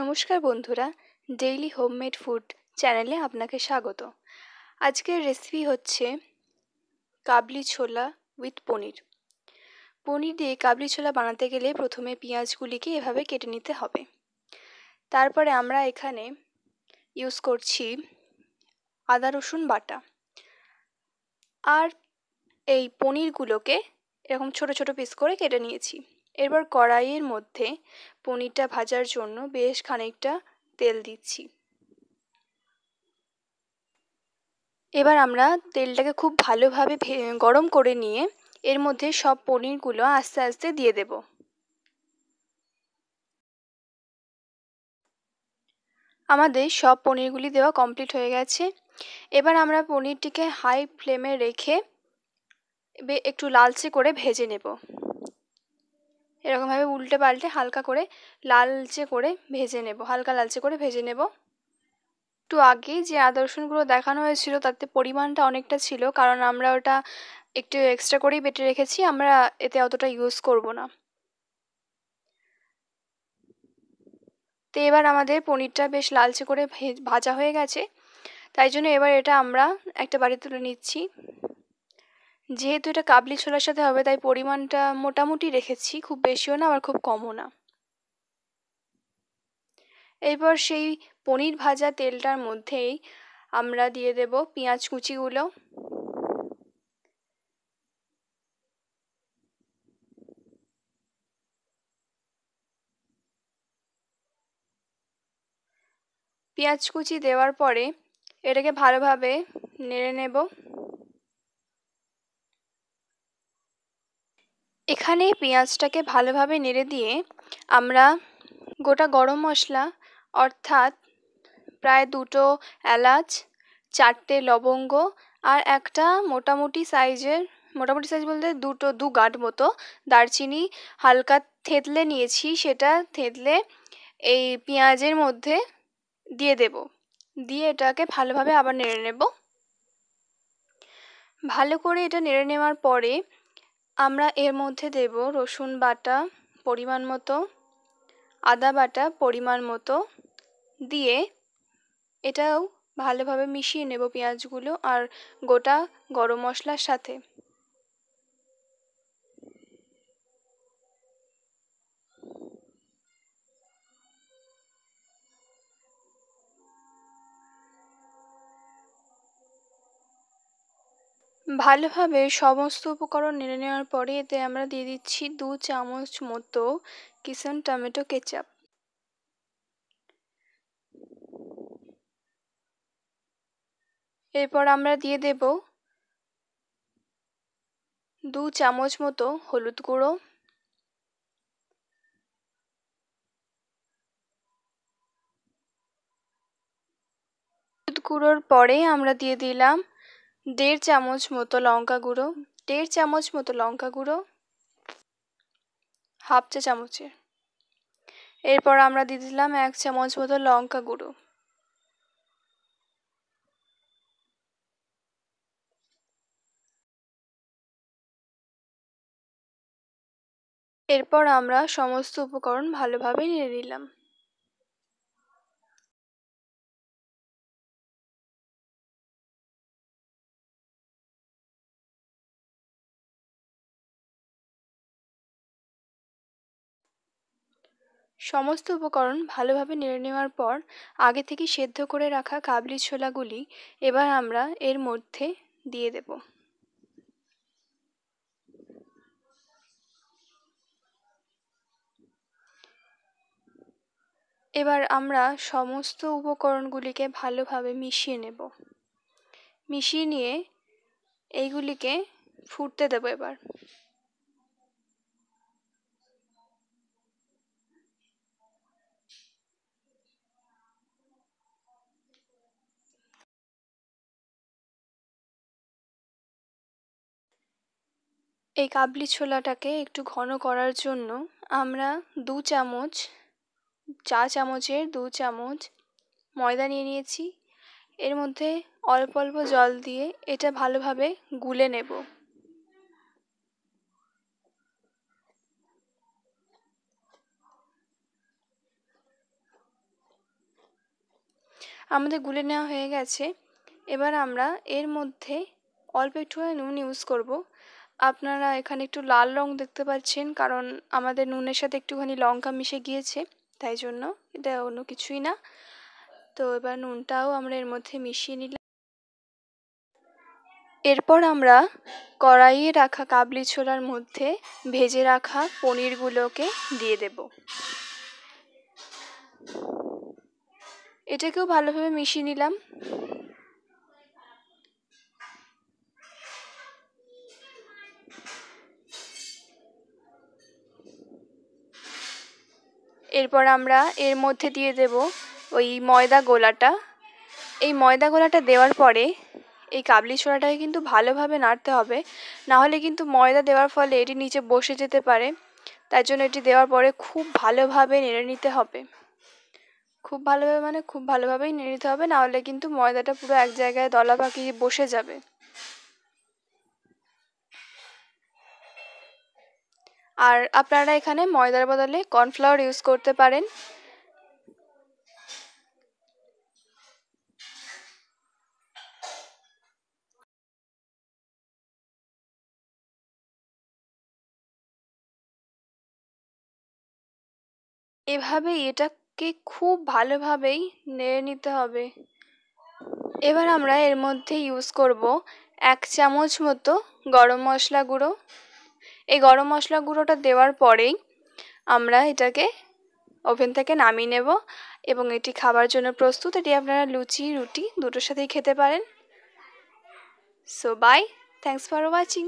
নমস্কার বন্ধুরা daily homemade food চ্যানেলে আপনাকে স্বাগত আজকের রেসিপি হচ্ছে কাবলি ছোলা উইথ পনির পনির দিয়ে কাবলি ছোলা বানাতে গেলে প্রথমে পেঁয়াজগুলিকে এভাবে কেটে নিতে হবে তারপরে আমরা এখানে ইউজ করছি আদা রসুন বাটা আর এই পনিরগুলোকে এরকম ছোট ছোট পিস করে কেটে নিয়েছি এবার কড়াইয়ের মধ্যে পনিরটা ভাজার জন্য বেশ খানিকটা তেল দিচ্ছি এবার আমরা তেলটাকে খুব ভালোভাবে গরম করে নিয়ে এর মধ্যে সব পনিরগুলো আস্তে আস্তে দিয়ে দেব আমাদের সব পনিরগুলি দেওয়া কমপ্লিট হয়ে গেছে এবার আমরা পনিরটিকে হাই ফ্লেমে রেখে একটু লালচে করে ভেজে নেব এরকমভাবে উল্টে পাল্টে হালকা করে লালচে করে ভেজে নেব হালকা লালচে করে ভেজে নেব একটু আগে যে আদর্শনগুলো দেখানো হয়েছিল তাতে পরিমাণটা অনেকটা ছিল কারণ আমরা ওটা একটু এক্সট্রা করেই বেটে রেখেছি আমরা এতে অতটা ইউজ করব না তো এবার আমাদের পনিরটা বেশ লালচে করে ভাজা হয়ে গেছে তাই জন্য এবার এটা আমরা একটা বাড়ি তুলে নিচ্ছি যেহেতু এটা কাবলি ছোলার সাথে হবে তাই পরিমাণটা মোটামুটি রেখেছি খুব বেশিও না আবার খুব কমও না এরপর সেই পনির ভাজা তেলটার মধ্যেই আমরা দিয়ে দেব পেঁয়াজ কুচিগুলো পেঁয়াজ কুচি দেওয়ার পরে এটাকে ভালোভাবে নেড়ে নেব এখানে পেঁয়াজটাকে ভালোভাবে নেড়ে দিয়ে আমরা গোটা গরম মশলা অর্থাৎ প্রায় দুটো এলাচ চারটে লবঙ্গ আর একটা মোটামুটি সাইজের মোটামুটি সাইজ বলতে দুটো দু গাঁট মতো দারচিনি হালকা থেতলে নিয়েছি সেটা থেতলে এই পেঁয়াজের মধ্যে দিয়ে দেব দিয়ে এটাকে ভালোভাবে আবার নেড়ে নেব ভালো করে এটা নেড়ে নেওয়ার পরে আমরা এর মধ্যে দেব রসুন বাটা পরিমাণ মতো আদা বাটা পরিমাণ মতো দিয়ে এটাও ভালোভাবে মিশিয়ে নেব পেঁয়াজগুলো আর গোটা গরম মশলার সাথে ভালোভাবে সমস্ত উপকরণ নেড়ে নেওয়ার পরে এতে আমরা দিয়ে দিচ্ছি দু চামচ মতো কিষান টমেটো কেচাপ এরপর আমরা দিয়ে দেব দু চামচ মতো হলুদ গুঁড়ো হলুদ গুঁড়োর পরে আমরা দিয়ে দিলাম দেড় চামচ মতো লঙ্কা গুঁড়ো দেড় চামচ মতো লঙ্কা গুঁড়ো হাফ চা চামচের এরপর আমরা দিয়ে দিলাম এক চামচ মতো লঙ্কা গুঁড়ো এরপর আমরা সমস্ত উপকরণ ভালোভাবে নিয়ে নিলাম সমস্ত উপকরণ ভালোভাবে নেড়ে নেওয়ার পর আগে থেকে সেদ্ধ করে রাখা কাবলি ছোলাগুলি এবার আমরা এর মধ্যে দিয়ে দেব এবার আমরা সমস্ত উপকরণগুলিকে ভালোভাবে মিশিয়ে নেব মিশিয়ে নিয়ে এইগুলিকে ফুটতে দেবো এবার এই কাবলি ছোলাটাকে একটু ঘন করার জন্য আমরা দু চামচ চা চামচের দু চামচ ময়দা নিয়ে নিয়েছি এর মধ্যে অল্প অল্প জল দিয়ে এটা ভালোভাবে গুলে নেব আমাদের গুলে নেওয়া হয়ে গেছে এবার আমরা এর মধ্যে অল্প একটু নুন ইউজ করবো আপনারা এখানে একটু লাল রং দেখতে পাচ্ছেন কারণ আমাদের নুনের সাথে একটুখানি লঙ্কা মিশে গিয়েছে তাই জন্য এটা অন্য কিছুই না তো এবার নুনটাও আমরা এর মধ্যে মিশিয়ে নিলাম এরপর আমরা কড়াইয়ে রাখা কাবলি ছোলার মধ্যে ভেজে রাখা পনিরগুলোকে দিয়ে দেব এটাকেও ভালোভাবে মিশিয়ে নিলাম এরপর আমরা এর মধ্যে দিয়ে দেব ওই ময়দা গোলাটা এই ময়দা গোলাটা দেওয়ার পরে এই কাবলি ছোড়াটাকে কিন্তু ভালোভাবে নাড়তে হবে না হলে কিন্তু ময়দা দেওয়ার ফলে এটি নিচে বসে যেতে পারে তার জন্য এটি দেওয়ার পরে খুব ভালোভাবে নেড়ে নিতে হবে খুব ভালোভাবে মানে খুব ভালোভাবেই নেড়ে নিতে হবে নাহলে কিন্তু ময়দাটা পুরো এক জায়গায় দলা পাকিয়ে বসে যাবে আর আপনারা এখানে ময়দার বদলে কর্নফ্লাওয়ার ইউজ করতে পারেন এভাবে এটাকে খুব ভালোভাবেই নেড়ে নিতে হবে এবার আমরা এর মধ্যে ইউজ করব এক চামচ মতো গরম মশলা গুঁড়ো এই গরম মশলা গুঁড়োটা দেওয়ার পরেই আমরা এটাকে ওভেন থেকে নামিয়ে নেব এবং এটি খাবার জন্য প্রস্তুত এটি আপনারা লুচি রুটি দুটোর সাথেই খেতে পারেন so bye thanks for watching